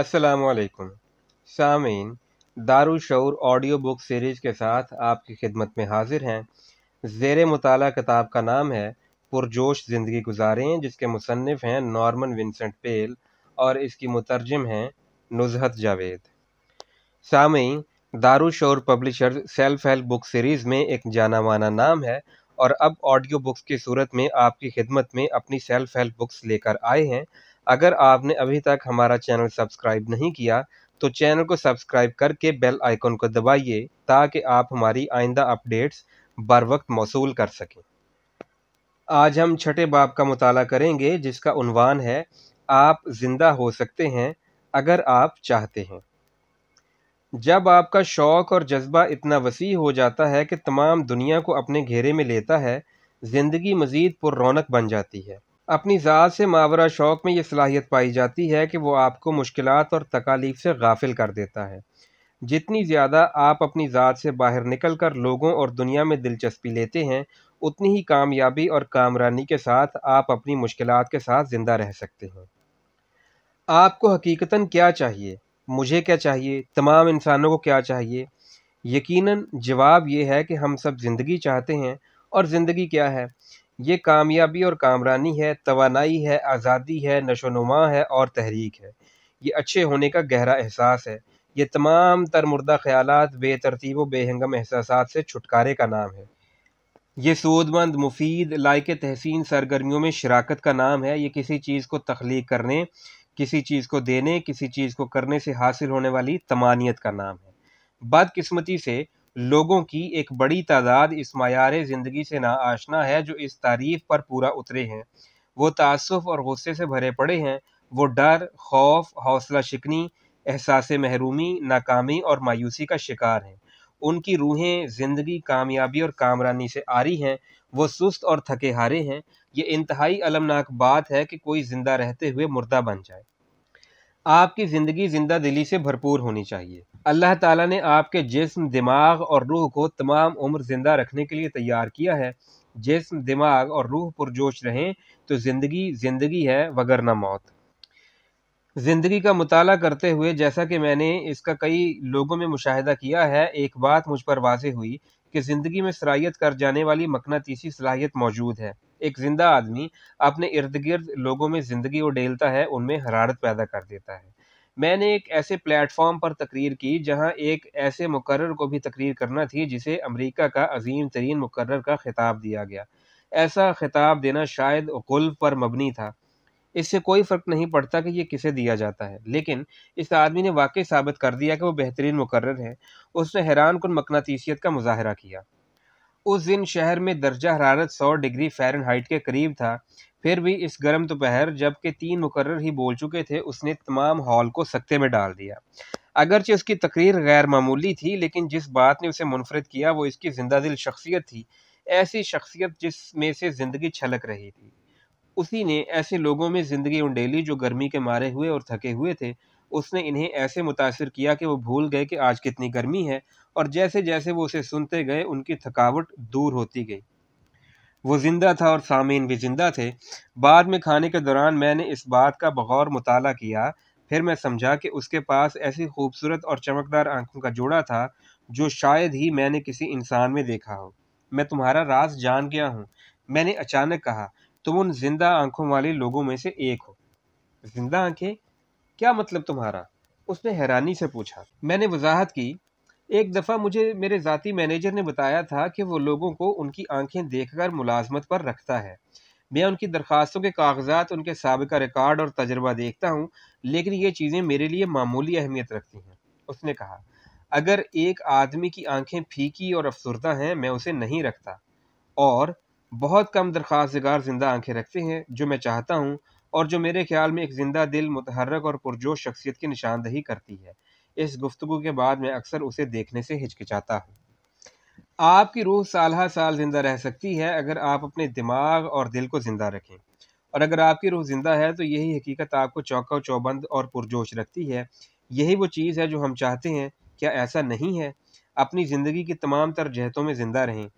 असलकुम सामीन दारू ऑडियो बुक सीरीज़ के साथ आपकी खिदमत में हाजिर हैं जेर मताल किताब का नाम है पुरजोश ज़िंदगी गुजारें जिसके मुसनफ़ हैं नॉर्मन विंसेंट पेल और इसकी मुतरजम हैं नुजहत जावेद सामी दारू publisher self help book series में एक जाना माना नाम है और अब ऑडियो बुक्स की सूरत में आपकी खिदमत में अपनी सेल्फ हेल्प बुक्स लेकर आए हैं अगर आपने अभी तक हमारा चैनल सब्सक्राइब नहीं किया तो चैनल को सब्सक्राइब करके बेल आइकॉन को दबाइए ताकि आप हमारी आइंदा अपडेट्स बर वक्त मौसू कर सकें आज हम छठे बाप का मताल करेंगे जिसका उनवान है आप जिंदा हो सकते हैं अगर आप चाहते हैं जब आपका शौक़ और जज्बा इतना वसी हो जाता है कि तमाम दुनिया को अपने घेरे में लेता है ज़िंदगी मज़ीद पुर रौनक बन जाती है अपनी ज़ात से मावरा शौक़ में यह सलाहियत पाई जाती है कि वह आपको मुश्किल और तकालीफ से गाफिल कर देता है जितनी ज़्यादा आप अपनी ज़ात से बाहर निकल कर लोगों और दुनिया में दिलचस्पी लेते हैं उतनी ही कामयाबी और कामरानी के साथ आप अपनी मुश्किल के साथ ज़िंदा रह सकते हैं आपको हकीकता क्या चाहिए मुझे क्या चाहिए तमाम इंसानों को क्या चाहिए यकीनन जवाब ये है कि हम सब ज़िंदगी चाहते हैं और ज़िंदगी क्या है ये कामयाबी और कामरानी है तोानाई है आज़ादी है नशोनुमा है और तहरीक है ये अच्छे होने का गहरा एहसास है ये तमाम तर मुर्दा ख्याल बेतरतीब व बेहंगम एहसास से छुटकारे का नाम है ये सूदमंद मुफीद लायक तहसीन सरगर्मियों में शराकत का नाम है ये किसी चीज़ को तख्लीक करने किसी चीज़ को देने किसी चीज़ को करने से हासिल होने वाली तमानियत का नाम है बदकस्मती से लोगों की एक बड़ी तादाद इस मैार ज़िंदगी से आशना है जो इस तारीफ पर पूरा उतरे हैं वो तसफ़ और गुस्से से भरे पड़े हैं वो डर खौफ हौसला शिकनी एहसास महरूमी नाकामी और मायूसी का शिकार हैं उनकी रूहें ज़िंदगी कामयाबी और कामरानी से आ रही हैं वो सुस्त और थके हारे हैं ये इंतहाई अलमनाक बात है कि कोई ज़िंदा रहते हुए मुर्दा बन जाए आपकी ज़िंदगी ज़िंदा दिली से भरपूर होनी चाहिए अल्लाह ताला ने आपके जिस्म दिमाग और रूह को तमाम उम्र ज़िंदा रखने के लिए तैयार किया है जिस्म दिमाग और रूह पुरजोश रहें तो ज़िंदगी ज़िंदगी है वगरना मौत ज़िंदगी का मताल करते हुए जैसा कि मैंने इसका कई लोगों में मुशाहिदा किया है एक बात मुझ पर वाज हुई कि ज़िंदगी में सराहियत कर जाने वाली मकनातीसी सलाहियत मौजूद है एक ज़िंदा आदमी अपने इर्द गिर्द लोगों में ज़िंदगी उडेलता है उनमें हरारत पैदा कर देता है मैंने एक ऐसे प्लेटफॉर्म पर तकरीर की जहां एक ऐसे मुकर्र को भी तकरीर करना थी जिसे अमेरिका का अजीम तरीन मुकर्र का खिताब दिया गया ऐसा खिताब देना शायद गुल्फ पर मबनी था इससे कोई फ़र्क नहीं पड़ता कि ये किसे दिया जाता है लेकिन इस आदमी ने वाकई साबित कर दिया कि वो बेहतरीन मुकर्र है उसने हैरान कन मकनातीसीत का मुजाहरा किया उस दिन शहर में दर्जा हरारत सौ डिग्री फ़ारेनहाइट के करीब था फिर भी इस गर्म दोपहर जबकि तीन मुकर्र ही बोल चुके थे उसने तमाम हॉल को सख्ते में डाल दिया अगरचे उसकी तकरीर गैर मामूली थी लेकिन जिस बात ने उसे मुनफरद किया वो इसकी जिंदा दिल शख्सियत थी ऐसी शख्सियत जिसमें से ज़िंदगी छलक रही थी उसी ने ऐसे लोगों में ज़िंदगी उंडेली जो गर्मी के मारे हुए और थके हुए थे उसने इन्हें ऐसे मुतासर किया कि वो भूल गए कि आज कितनी गर्मी है और जैसे जैसे वो उसे सुनते गए उनकी थकावट दूर होती गई वो ज़िंदा था और सामीन भी ज़िंदा थे बाद में खाने के दौरान मैंने इस बात का बगौर मताल किया फिर मैं समझा कि उसके पास ऐसी खूबसूरत और चमकदार आंखों का जोड़ा था जो शायद ही मैंने किसी इंसान में देखा हो मैं तुम्हारा राज जान गया हूँ मैंने अचानक कहा तुम उन जिंदा आंखों वाले लोगों में से एक हो जिंदा आंखें क्या मतलब तुम्हारा उसने हैरानी से पूछा मैंने वजाहत की एक दफ़ा मुझे मेरे ज़ाती मैनेजर ने बताया था कि वो लोगों को उनकी आंखें देखकर मुलाजमत पर रखता है मैं उनकी दरख्वास्तों के कागजात उनके सबका रिकॉर्ड और तजर्बा देखता हूँ लेकिन ये चीज़ें मेरे लिए मामूली अहमियत रखती हैं उसने कहा अगर एक आदमी की आंखें फीकी और अफसरदा हैं मैं उसे नहीं रखता और बहुत कम दरख्वास्तगार ज़िंदा आंखें रखते हैं जो मैं चाहता हूँ और जो मेरे ख्याल में एक ज़िंदा दिल मुतहरक और पुरजोश शख्सियत की निशानदही करती है इस गुफ्तु के बाद मैं अक्सर उसे देखने से हिचकिचाता हूँ आपकी रूह साल साल ज़िंदा रह सकती है अगर आप अपने दिमाग और दिल को ज़िंदा रखें और अगर आपकी रूह ज़िंदा है तो यही हकीकत आपको चौका चौबंद और पुरजोश रखती है यही वो चीज़ है जो हम चाहते हैं क्या ऐसा नहीं है अपनी ज़िंदगी की तमाम तर जहतों में ज़िंदा रहें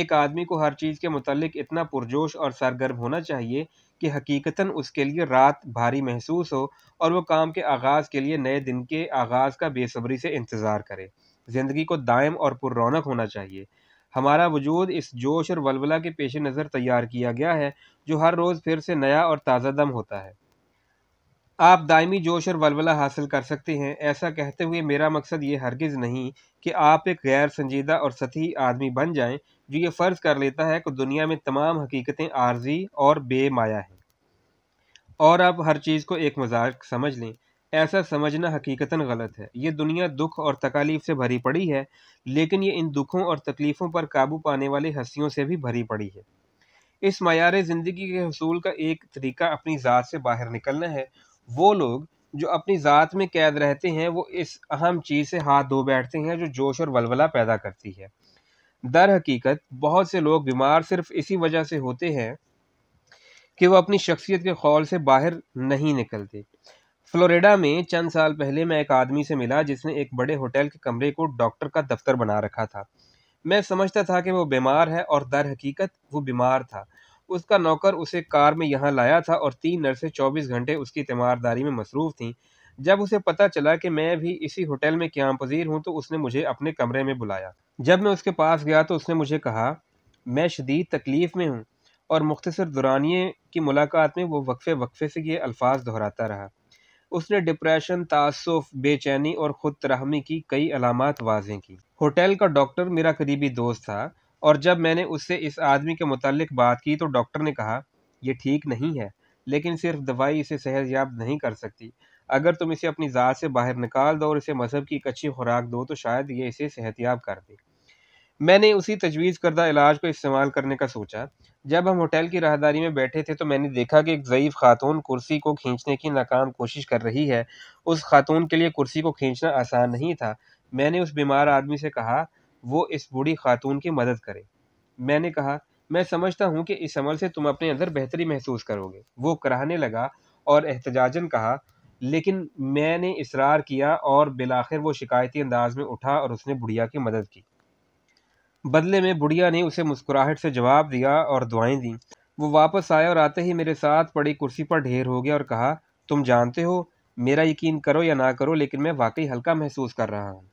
एक आदमी को हर चीज़ के मतलब इतना पुरजोश और सरगर्म होना चाहिए कि हकीकता उसके लिए रात भारी महसूस हो और वह काम के आगाज़ के लिए नए दिन के आगाज़ का बेसब्री से इंतज़ार करे ज़िंदगी को दायम और पुरौनक होना चाहिए हमारा वजूद इस जोश और वलवला के पेश नज़र तैयार किया गया है जो हर रोज़ फिर से नया और ताज़ा दम होता है आप दायमी जोश और वलवला हासिल कर सकते हैं ऐसा कहते हुए मेरा मकसद ये हरगिज़ नहीं कि आप एक गैर संजीदा और सतही आदमी बन जाएं जो ये फ़र्ज़ कर लेता है कि दुनिया में तमाम हकीकतें आर्जी और बेमाया हैं और आप हर चीज़ को एक मजाक समझ लें ऐसा समझना हकीकता गलत है ये दुनिया दुख और तकालीफ से भरी पड़ी है लेकिन ये इन दुखों और तकलीफ़ों पर काबू पाने वाली हस्तियों से भी भरी पड़ी है इस मैार ज़िंदगी के हसूल का एक तरीका अपनी ज़ात से बाहर निकलना है वो लोग जो अपनी ज़ात में कैद रहते हैं वो इस अहम चीज़ से हाथ धो बैठते हैं जो जोश और वलवला पैदा करती है दर हकीकत बहुत से लोग बीमार सिर्फ इसी वजह से होते हैं कि वो अपनी शख्सियत के खौल से बाहर नहीं निकलते फ्लोरिडा में चंद साल पहले मैं एक आदमी से मिला जिसने एक बड़े होटल के कमरे को डॉक्टर का दफ्तर बना रखा था मैं समझता था कि वो बीमार है और दर हकीकत वो बीमार था उसका नौकर उसे कार में यहाँ लाया था और तीन नर्सें चौबीस घंटे उसकी तीमारदारी में मसरूफ़ थीं जब उसे पता चला कि मैं भी इसी होटल में क्याम पजीर हूँ तो उसने मुझे अपने कमरे में बुलाया जब मैं उसके पास गया तो उसने मुझे कहा मैं शदीद तकलीफ़ में हूँ और मुख्तर दुरानिए की मुलाकात में वो वक्फ़े वक्फ़े से ये अल्फाज दोहराता रहा उसने डिप्रेशन तसफ़ बेचैनी और ख़ुद तरहमी की कई अलामत वाजें की होटल का डॉक्टर मेरा करीबी दोस्त था और जब मैंने उससे इस आदमी के मुतालिक बात की तो डॉक्टर ने कहा यह ठीक नहीं है लेकिन सिर्फ दवाई इसे याब नहीं कर सकती अगर तुम इसे अपनी ज़ात से बाहर निकाल दो और इसे मज़हब की एक अच्छी खुराक दो तो शायद ये इसे याब कर दे मैंने उसी तजवीज़ करदा इलाज को इस्तेमाल करने का सोचा जब हम होटल की राहदारी में बैठे थे तो मैंने देखा कि एक ज़यीफ़ खातून कुर्सी को खींचने की नाकाम कोशिश कर रही है उस खातून के लिए कुर्सी को खींचना आसान नहीं था मैंने उस बीमार आदमी से कहा वो इस बूढ़ी खातून की मदद करे मैंने कहा मैं समझता हूँ कि इस अमल से तुम अपने अंदर बेहतरी महसूस करोगे वो कराहने लगा और एहतजाजन कहा लेकिन मैंने इसरार किया और बिलाखिर वो शिकायती अंदाज में उठा और उसने बुढ़िया की मदद की बदले में बुढ़िया ने उसे मुस्कुराहट से जवाब दिया और दुआएं दी वो वापस आया और आते ही मेरे साथ पड़ी कुर्सी पर ढेर हो गया और कहा तुम जानते हो मेरा यकीन करो या ना करो लेकिन मैं वाकई हल्का महसूस कर रहा हूँ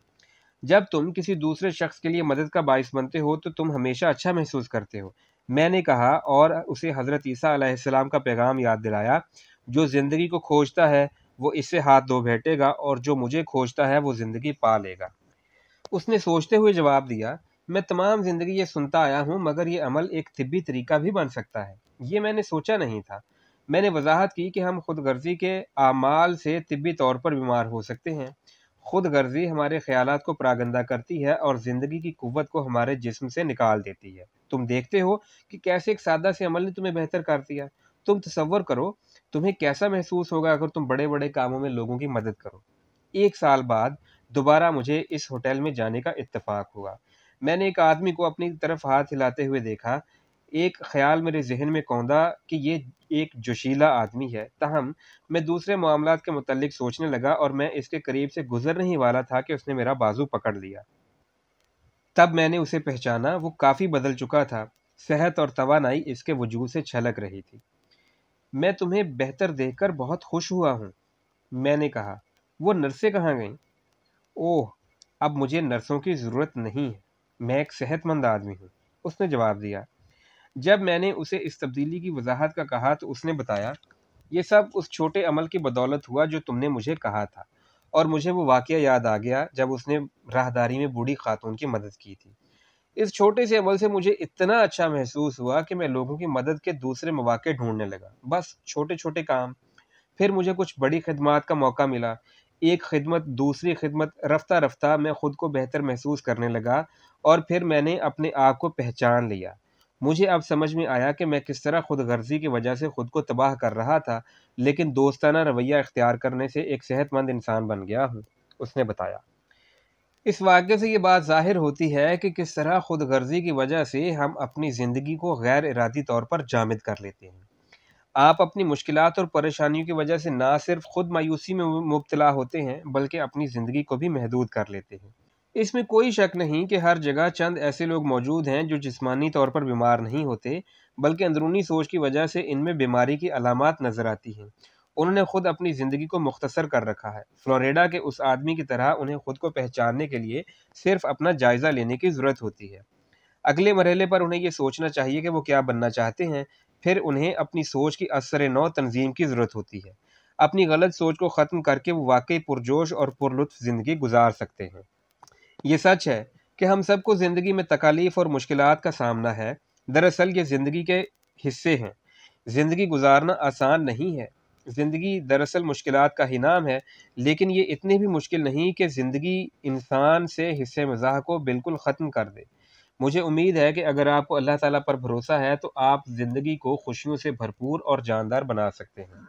जब तुम किसी दूसरे शख्स के लिए मदद का बायस बनते हो तो तुम हमेशा अच्छा महसूस करते हो मैंने कहा और उसे हज़रत ईसा का पैगाम याद दिलाया जो ज़िंदगी को खोजता है वो इससे हाथ धो बैठेगा और जो मुझे खोजता है वो ज़िंदगी पा लेगा उसने सोचते हुए जवाब दिया मैं तमाम ज़िंदगी ये सुनता आया हूँ मगर ये अमल एक तिब्बी तरीका भी बन सकता है ये मैंने सोचा नहीं था मैंने वजाहत की कि हम खुद गर्जी के आमाल से तिब्बी तौर पर बीमार हो सकते हैं खुद गर्जी हमारे ख्याल को प्रागंदा करती है और ज़िंदगी की कुत को हमारे जिसम से निकाल देती है तुम देखते हो कि कैसे एक सादा से अमल ने तुम्हें बेहतर कर दिया तुम तस्वर करो तुम्हें कैसा महसूस होगा अगर तुम बड़े बड़े कामों में लोगों की मदद करो एक साल बाद दोबारा मुझे इस होटल में जाने का इतफाक हुआ मैंने एक आदमी को अपनी तरफ हाथ हिलाते हुए देखा एक ख्याल मेरे जहन में कौंदा कि ये एक जोशीला आदमी है तहम मैं दूसरे मामला के मतलब सोचने लगा और मैं इसके करीब से गुजर नहीं वाला था कि उसने मेरा बाजू पकड़ लिया तब मैंने उसे पहचाना वो काफ़ी बदल चुका था सेहत और तवानाई इसके वजूद से छलक रही थी मैं तुम्हें बेहतर देखकर बहुत खुश हुआ हूँ मैंने कहा वो नर्सें कहाँ गईं ओह अब मुझे नर्सों की ज़रूरत नहीं है मैं एक सेहतमंद आदमी हूँ उसने जवाब दिया जब मैंने उसे इस तब्दीली की वजाहत का कहा तो उसने बताया ये सब उस छोटे अमल की बदौलत हुआ जो तुमने मुझे कहा था और मुझे वो वाक़ याद आ गया जब उसने राहदारी में बूढ़ी खातून की मदद की थी इस छोटे से अमल से मुझे इतना अच्छा महसूस हुआ कि मैं लोगों की मदद के दूसरे मौाक़े ढूंढने लगा बस छोटे छोटे काम फिर मुझे कुछ बड़ी खदमात का मौका मिला एक खिदमत दूसरी खिदमत रफ्ता रफ्ता मैं ख़ुद को बेहतर महसूस करने लगा और फिर मैंने अपने आप को पहचान लिया मुझे अब समझ में आया कि मैं किस तरह खुद गर्जी की वजह से खुद को तबाह कर रहा था लेकिन दोस्ताना रवैया इख्तियार करने से एक सेहतमंद इंसान बन गया हूँ उसने बताया इस वाक्य से ये बात जाहिर होती है कि किस तरह खुद गर्जी की वजह से हम अपनी ज़िंदगी को गैर इरादी तौर पर जामद कर लेते हैं आप अपनी मुश्किल और परेशानियों की वजह से ना सिर्फ खुद मायूसी में मुबतला होते हैं बल्कि अपनी ज़िंदगी को भी महदूद कर लेते हैं इसमें कोई शक नहीं कि हर जगह चंद ऐसे लोग मौजूद हैं जो जिस्मानी तौर पर बीमार नहीं होते बल्कि अंदरूनी सोच की वजह से इनमें बीमारी की अलामत नज़र आती हैं उन्होंने खुद अपनी ज़िंदगी को मुख्तसर कर रखा है फ्लोरिडा के उस आदमी की तरह उन्हें खुद को पहचानने के लिए सिर्फ अपना जायज़ा लेने की ज़रूरत होती है अगले मरहले पर उन्हें यह सोचना चाहिए कि वो क्या बनना चाहते हैं फिर उन्हें अपनी सोच की असर नौ तंजीम की ज़रूरत होती है अपनी गलत सोच को ख़त्म करके वो वाकई पुरजोश और पुरलुत्फ ज़िंदगी गुजार सकते हैं ये सच है कि हम सबको ज़िंदगी में तकालीफ और मुश्किल का सामना है दरअसल ये ज़िंदगी के हिस्से हैं ज़िंदगी गुजारना आसान नहीं है ज़िंदगी दरअसल मुश्किल का ही नाम है लेकिन ये इतनी भी मुश्किल नहीं कि ज़िंदगी इंसान से हिस्से मज़ाह को बिल्कुल ख़त्म कर दे मुझे उम्मीद है कि अगर आपको अल्लाह ताला पर भरोसा है तो आप ज़िंदगी को खुशियों से भरपूर और जानदार बना सकते हैं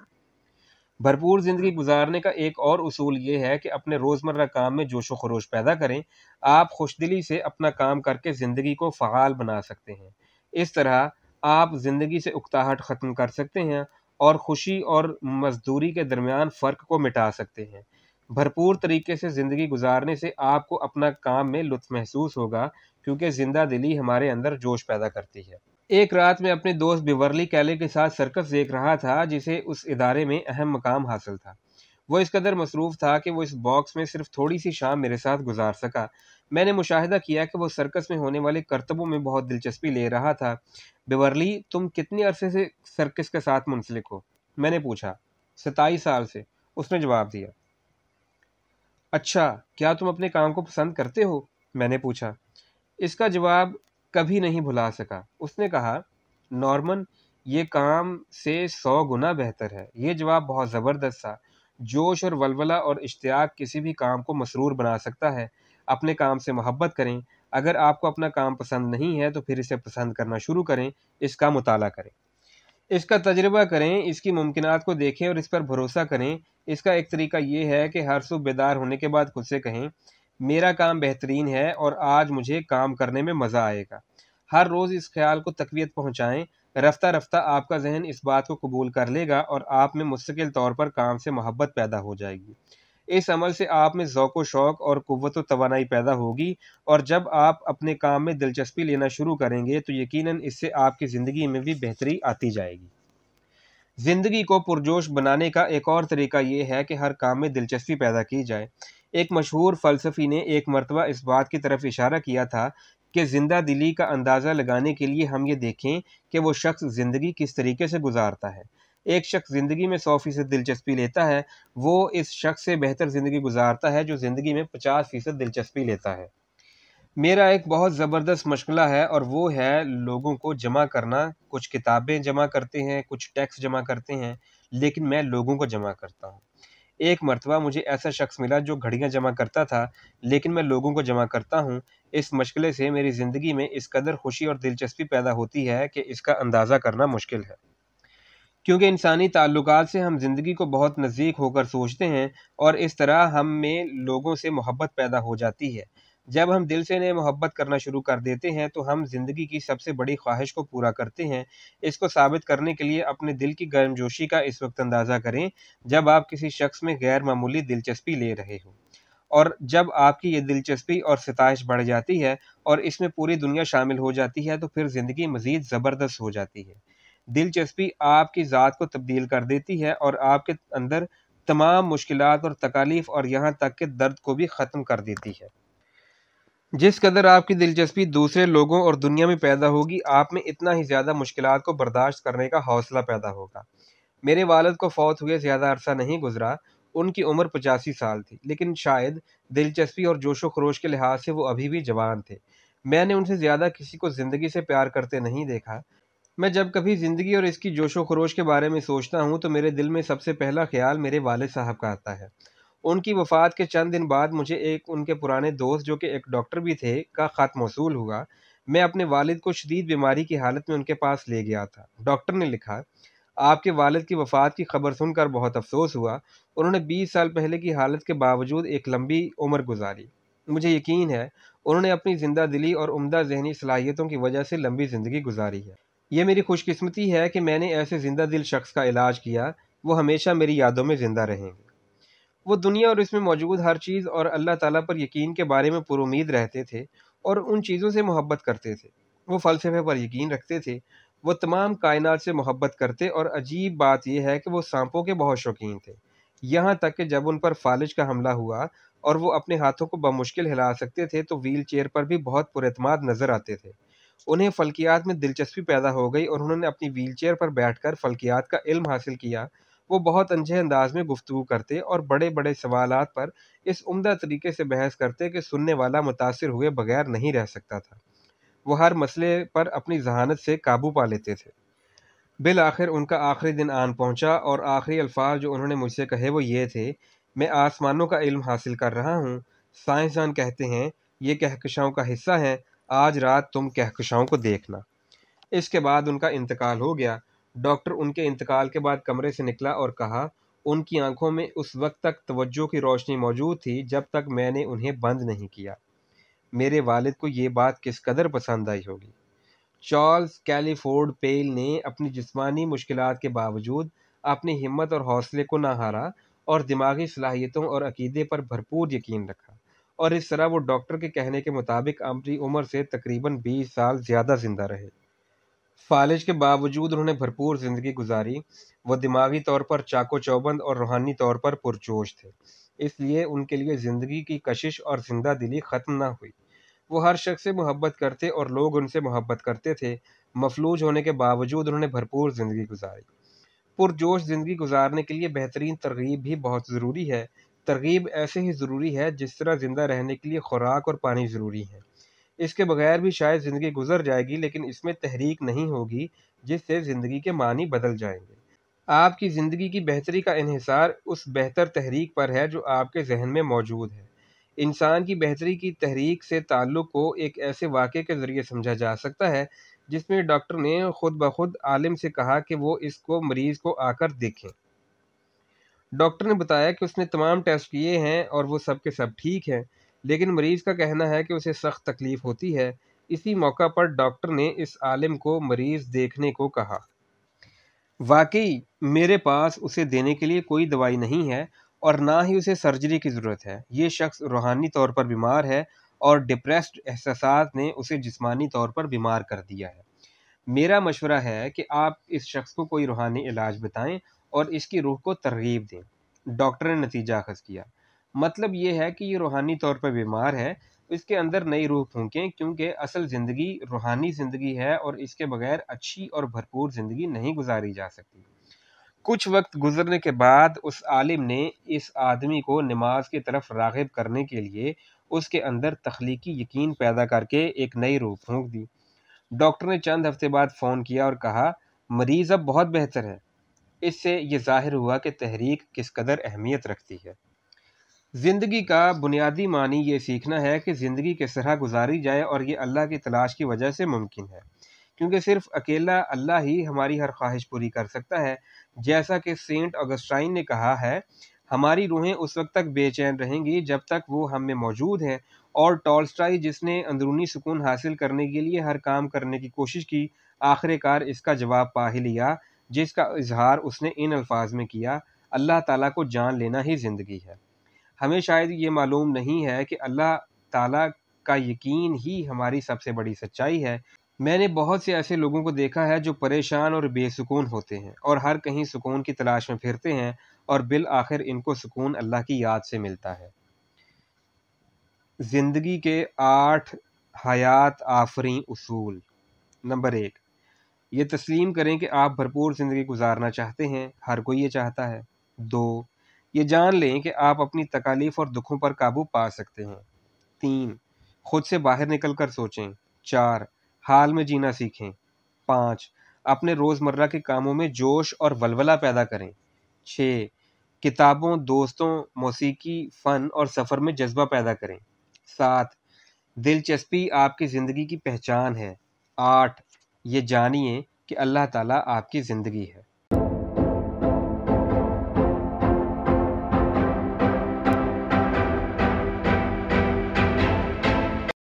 भरपूर ज़िंदगी गुजारने का एक और उसूल ये है कि अपने रोज़मर्रा काम में जोशो खरोश पैदा करें आप खुश दिली से अपना काम करके ज़िंदगी को फ़ाल बना सकते हैं इस तरह आप ज़िंदगी से उकताहट ख़त्म कर सकते हैं और खुशी और मजदूरी के दरमियान फ़र्क को मिटा सकते हैं भरपूर तरीके से ज़िंदगी गुजारने से आपको अपना काम में लुत्फ महसूस होगा क्योंकि ज़िंदा दिली हमारे अंदर जोश पैदा करती है एक रात में अपने दोस्त बिवरली कैले के साथ सर्कस देख रहा था जिसे उस इदारे में अहम मकाम हासिल था वो इस कदर मसरूफ़ था कि वो इस बॉक्स में सिर्फ थोड़ी सी शाम मेरे साथ गुजार सका मैंने मुशाहिदा किया कि वो सर्कस में होने वाले करतबों में बहुत दिलचस्पी ले रहा था बिवरली तुम कितने अरसे से सर्कस के साथ मुंसलिक हो मैंने पूछा सताईस साल से उसने जवाब दिया अच्छा क्या तुम अपने काम को पसंद करते हो मैंने पूछा इसका जवाब कभी नहीं भुला सका उसने कहा नॉर्मन ये काम से सौ गुना बेहतर है ये जवाब बहुत ज़बरदस्त था जोश और वलवला और इश्तियाक किसी भी काम को मसरूर बना सकता है अपने काम से मोहब्बत करें अगर आपको अपना काम पसंद नहीं है तो फिर इसे पसंद करना शुरू करें इसका मुताला करें इसका तजर्बा करें इसकी मुमकिन को देखें और इस पर भरोसा करें इसका एक तरीका ये है कि हर सुबह बेदार होने के बाद खुद से कहें मेरा काम बेहतरीन है और आज मुझे काम करने में मज़ा आएगा हर रोज़ इस ख्याल को तकवीत पहुँचाएँ रफ्ता रफ्ता आपका जहन इस बात को कबूल कर लेगा और आप में मुस्तकिल तौर पर काम से मोहब्बत पैदा हो जाएगी इस अमल से आप में ओक़ शौक़ और कुत व तोानाई पैदा होगी और जब आप अपने काम में दिलचस्पी लेना शुरू करेंगे तो यकीनन इससे आपकी ज़िंदगी में भी बेहतरी आती जाएगी ज़िंदगी को पुरजोश बनाने का एक और तरीका ये है कि हर काम में दिलचस्पी पैदा की जाए एक मशहूर फ़लसफ़ी ने एक मरतबा इस बात की तरफ इशारा किया था कि ज़िंदा दिली का अंदाज़ा लगाने के लिए हम ये देखें कि वो शख्स ज़िंदगी किस तरीके से गुजारता है एक शख्स ज़िंदगी में सौ फ़ीसद दिलचस्पी लेता है वो इस शख्स से बेहतर ज़िंदगी गुजारता है जो ज़िंदगी में पचास फ़ीसद दिलचस्पी लेता है मेरा एक बहुत ज़बरदस्त मशगला है और वो है लोगों को जमा करना कुछ किताबें जमा करते हैं कुछ टैक्स जमा करते हैं लेकिन मैं लोगों को जमा करता हूँ एक मरतबा मुझे ऐसा शख्स मिला जो घड़ियाँ जमा करता था लेकिन मैं लोगों को जमा करता हूँ इस मशगले से मेरी ज़िंदगी में इस कदर खुशी और दिलचस्पी पैदा होती है कि इसका अंदाज़ा करना मुश्किल है क्योंकि इंसानी ताल्लुक से हम ज़िंदगी को बहुत नज़दीक होकर सोचते हैं और इस तरह हम में लोगों से मोहब्बत पैदा हो जाती है जब हम दिल से इन्हें मोहब्बत करना शुरू कर देते हैं तो हम ज़िंदगी की सबसे बड़ी ख्वाहिश को पूरा करते हैं इसको साबित करने के लिए अपने दिल की गर्मजोशी का इस वक्त अंदाज़ा करें जब आप किसी शख्स में गैर मामूली दिलचस्पी ले रहे हो और जब आपकी ये दिलचस्पी और सताइश बढ़ जाती है और इसमें पूरी दुनिया शामिल हो जाती है तो फिर ज़िंदगी मज़ीद ज़बरदस्त हो जाती है दिलचस्पी आपकी ज़ात को तब्दील कर देती है और आपके अंदर तमाम मुश्किल और तकालीफ और यहाँ तक के दर्द को भी ख़त्म कर देती है जिस कदर आपकी दिलचस्पी दूसरे लोगों और दुनिया में पैदा होगी आप में इतना ही ज़्यादा मुश्किल को बर्दाश्त करने का हौसला पैदा होगा मेरे वालद को फौत हुए ज़्यादा अरसा नहीं गुजरा उनकी उम्र पचासी साल थी लेकिन शायद दिलचस्पी और जोशो खरोश के लिहाज से वो अभी भी जवान थे मैंने उनसे ज़्यादा किसी को ज़िंदगी से प्यार करते नहीं देखा मैं जब कभी ज़िंदगी और इसकी जोशो खरोश के बारे में सोचता हूँ तो मेरे दिल में सबसे पहला ख्याल मेरे वालद साहब का आता है उनकी वफ़ात के चंद दिन बाद मुझे एक उनके पुराने दोस्त जो कि एक डॉक्टर भी थे का ख़त मौसूल हुआ मैं अपने वालिद को शदीद बीमारी की हालत में उनके पास ले गया था डॉक्टर ने लिखा आपके वालिद की वफ़ात की खबर सुनकर बहुत अफसोस हुआ उन्होंने 20 साल पहले की हालत के बावजूद एक लंबी उम्र गुजारी मुझे यकीन है उन्होंने अपनी ज़िंदा दिली और उमदा जहनी सलाहियतों की वजह से लंबी ज़िंदगी गुजारी है ये मेरी खुशकस्मती है कि मैंने ऐसे ज़िंदा दिल शख्स का इलाज किया वो हमेशा मेरी यादों में ज़िंदा रहेंगे वो दुनिया और इसमें मौजूद हर चीज़ और अल्लाह ताला पर यकीन के बारे में पुरुद रहते थे और उन चीज़ों से मोहब्बत करते थे वो फ़लसफे पर यकीन रखते थे वो तमाम कायनात से मोहब्बत करते और अजीब बात यह है कि वो सांपों के बहुत शौकीन थे यहाँ तक कि जब उन पर फालिज का हमला हुआ और वो अपने हाथों को बमुश्किल हिला सकते थे तो व्हील चेयर पर भी बहुत पुरमाद नज़र आते थे उन्हें फल्कियात में दिलचस्पी पैदा हो गई और उन्होंने अपनी व्हील चेयर पर बैठ कर फल्कियात का इल्म हासिल किया वो बहुत अनजे अंदाज में गुफ्तु करते और बड़े बड़े सवाल पर इस उमदा तरीके से बहस करते कि सुनने वाला मुतासर हुए बगैर नहीं रह सकता था वह हर मसले पर अपनी जहानत से काबू पा लेते थे बिल आखिर उनका आखिरी दिन आन पहुंचा और आखिरी अल्फाज जो उन्होंने मुझसे कहे वो ये थे मैं आसमानों का इल्म हासिल कर रहा हूँ साइंसदान कहते हैं ये कहकशाओं का हिस्सा है आज रात तुम कहकशाओं को देखना इसके बाद उनका इंतकाल हो गया डॉक्टर उनके इंतकाल के बाद कमरे से निकला और कहा उनकी आंखों में उस वक्त तक तवज्जो की रोशनी मौजूद थी जब तक मैंने उन्हें बंद नहीं किया मेरे वालिद को ये बात किस कदर पसंद आई होगी चार्ल्स कैलीफोर्ड पेल ने अपनी जिस्मानी मुश्किल के बावजूद अपनी हिम्मत और हौसले को ना हारा और दिमागी सलाहियतों और अकीदे पर भरपूर यकीन रखा और इस तरह वो डॉक्टर के कहने के मुताबिक अमरी उम्र से तकरीबन 20 साल ज़्यादा ज़िंदा रहे फालिज के बावजूद उन्होंने भरपूर ज़िंदगी गुजारी वो दिमागी तौर पर चाको चौबंद और रूहानी तौर पर पुरजोश थे इसलिए उनके लिए ज़िंदगी की कशिश और जिंदा दिली ख़त्म ना हुई वो हर शख्स से मोहब्बत करते और लोग उनसे मोहब्बत करते थे मफलूज होने के बावजूद उन्होंने भरपूर ज़िंदगी गुजारी पुरजोश ज़िंदगी गुजारने के लिए बेहतरीन तरगीब भी बहुत ज़रूरी है तरगीब ऐसे ही ज़रूरी है जिस तरह ज़िंदा रहने के लिए खुराक और पानी ज़रूरी है इसके बगैर भी शायद ज़िंदगी गुजर जाएगी लेकिन इसमें तहरीक नहीं होगी जिससे ज़िंदगी के मानी बदल जाएंगे आपकी ज़िंदगी की बेहतरी का इहसार उस बेहतर तहरीक पर है जो आपके जहन में मौजूद है इंसान की बेहतरी की तहरीक से ताल्लुक़ को एक ऐसे वाक़े के ज़रिए समझा जा सकता है जिसमें डॉक्टर ने खुद ब खुद आलिम से कहा कि वो इसको मरीज़ को आकर देखें डॉक्टर ने बताया कि उसने तमाम टेस्ट किए हैं और वो सब के सब ठीक हैं लेकिन मरीज़ का कहना है कि उसे सख्त तकलीफ़ होती है इसी मौका पर डॉक्टर ने इस आलिम को मरीज़ देखने को कहा वाकई मेरे पास उसे देने के लिए कोई दवाई नहीं है और ना ही उसे सर्जरी की ज़रूरत है ये शख्स रूहानी तौर पर बीमार है और डिप्रेस्ड एहसास ने उसे जिस्मानी तौर पर बीमार कर दिया है मेरा मशवरा है कि आप इस शख्स को कोई रूहानी इलाज बताएं और इसकी रूह को तरगीब दें डॉक्टर ने नतीजा अखज़ किया मतलब ये है कि ये रूहानी तौर पर बीमार है इसके अंदर नई रूह फूकें क्योंकि असल ज़िंदगी रूहानी ज़िंदगी है और इसके बगैर अच्छी और भरपूर ज़िंदगी नहीं गुजारी जा सकती कुछ वक्त गुजरने के बाद उस आलिम ने इस आदमी को नमाज की तरफ रागब करने के लिए उसके अंदर तख्लीकी यकीन पैदा करके एक नई रूह फूक दी डॉक्टर ने चंद हफ्ते बाद फ़ोन किया और कहा मरीज़ अब बहुत बेहतर है इससे ये जाहिर हुआ कि तहरीक किस कदर अहमियत रखती है ज़िंदगी का बुनियादी मानी ये सीखना है कि ज़िंदगी किस तरह गुजारी जाए और ये अल्लाह की तलाश की वजह से मुमकिन है क्योंकि सिर्फ अकेला अल्लाह ही हमारी हर ख्वाहिश पूरी कर सकता है जैसा कि सेंट अगस्टाइन ने कहा है हमारी रूहें उस वक्त तक बेचैन रहेंगी जब तक वो हम में मौजूद हैं और टॉलस्टाई जिसने अंदरूनी सुकून हासिल करने के लिए हर काम करने की कोशिश की आखिरकार इसका जवाब पा ही लिया जिसका इजहार उसने इन अल्फाज में किया अल्लाह ताला को जान लेना ही ज़िंदगी है हमें शायद ये मालूम नहीं है कि अल्लाह ताला का यकीन ही हमारी सबसे बड़ी सच्चाई है मैंने बहुत से ऐसे लोगों को देखा है जो परेशान और बेसुकून होते हैं और हर कहीं सुकून की तलाश में फिरते हैं और बिल आखिर इनको सुकून अल्लाह की याद से मिलता है ज़िंदगी के आठ हयात आफरी उसूल नंबर एक ये तस्लीम करें कि आप भरपूर ज़िंदगी गुजारना चाहते हैं हर कोई ये चाहता है दो ये जान लें कि आप अपनी तकालीफ और दुखों पर काबू पा सकते हैं तीन खुद से बाहर निकल कर सोचें चार हाल में जीना सीखें पाँच अपने रोज़मर्रा के कामों में जोश और वलवला पैदा करें छः किताबों दोस्तों मौसीकी फ़न और सफ़र में जज्बा पैदा करें सात दिलचस्पी आपकी ज़िंदगी की पहचान है आठ ये जानिए कि अल्लाह ताला आपकी ज़िंदगी है